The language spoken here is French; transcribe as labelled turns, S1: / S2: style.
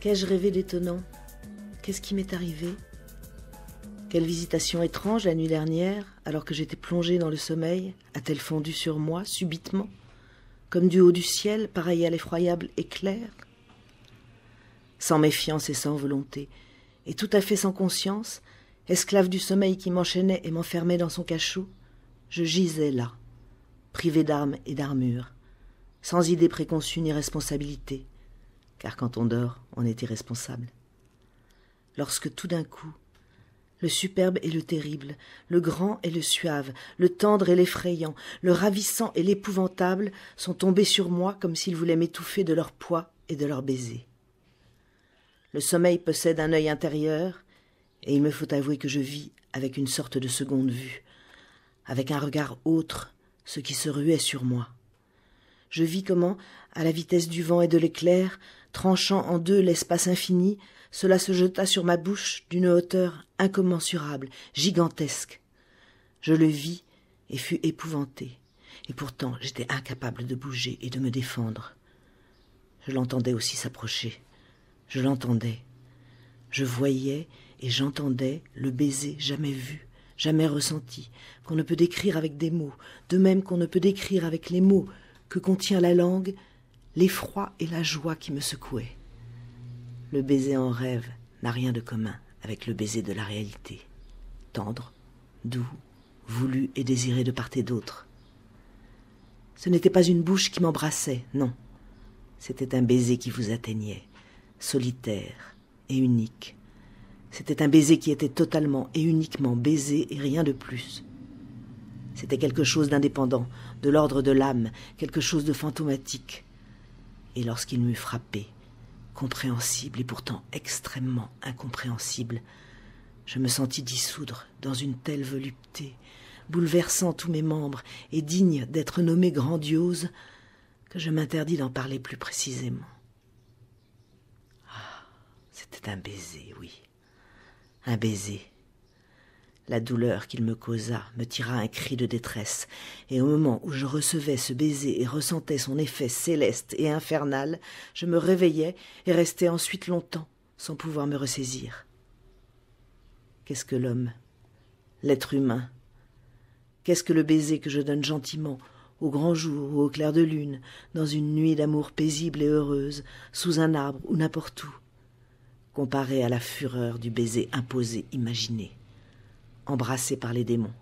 S1: Qu'ai-je rêvé d'étonnant Qu'est-ce qui m'est arrivé Quelle visitation étrange la nuit dernière, alors que j'étais plongée dans le sommeil, a-t-elle fondu sur moi subitement, comme du haut du ciel, pareil à l'effroyable éclair Sans méfiance et sans volonté, et tout à fait sans conscience, esclave du sommeil qui m'enchaînait et m'enfermait dans son cachot, je gisais là, privé d'armes et d'armure, sans idée préconçue ni responsabilité, car quand on dort, on est irresponsable. Lorsque tout d'un coup, le superbe et le terrible, le grand et le suave, le tendre et l'effrayant, le ravissant et l'épouvantable sont tombés sur moi comme s'ils voulaient m'étouffer de leur poids et de leur baiser. Le sommeil possède un œil intérieur, et il me faut avouer que je vis avec une sorte de seconde vue, avec un regard autre, ce qui se ruait sur moi je vis comment, à la vitesse du vent et de l'éclair, tranchant en deux l'espace infini, cela se jeta sur ma bouche d'une hauteur incommensurable, gigantesque. Je le vis et fus épouvanté, et pourtant j'étais incapable de bouger et de me défendre. Je l'entendais aussi s'approcher. Je l'entendais. Je voyais et j'entendais le baiser jamais vu, jamais ressenti, qu'on ne peut décrire avec des mots, de même qu'on ne peut décrire avec les mots que contient la langue, l'effroi et la joie qui me secouaient. Le baiser en rêve n'a rien de commun avec le baiser de la réalité. Tendre, doux, voulu et désiré de part et d'autre. Ce n'était pas une bouche qui m'embrassait, non. C'était un baiser qui vous atteignait, solitaire et unique. C'était un baiser qui était totalement et uniquement baiser et rien de plus. C'était quelque chose d'indépendant, de l'ordre de l'âme, quelque chose de fantomatique. Et lorsqu'il m'eut frappé, compréhensible et pourtant extrêmement incompréhensible, je me sentis dissoudre dans une telle volupté, bouleversant tous mes membres et digne d'être nommée grandiose, que je m'interdis d'en parler plus précisément. Ah, c'était un baiser, oui. Un baiser la douleur qu'il me causa me tira un cri de détresse, et au moment où je recevais ce baiser et ressentais son effet céleste et infernal, je me réveillais et restais ensuite longtemps sans pouvoir me ressaisir. Qu'est-ce que l'homme L'être humain Qu'est-ce que le baiser que je donne gentiment, au grand jour ou au clair de lune, dans une nuit d'amour paisible et heureuse, sous un arbre ou n'importe où, comparé à la fureur du baiser imposé imaginé embrassé par les démons.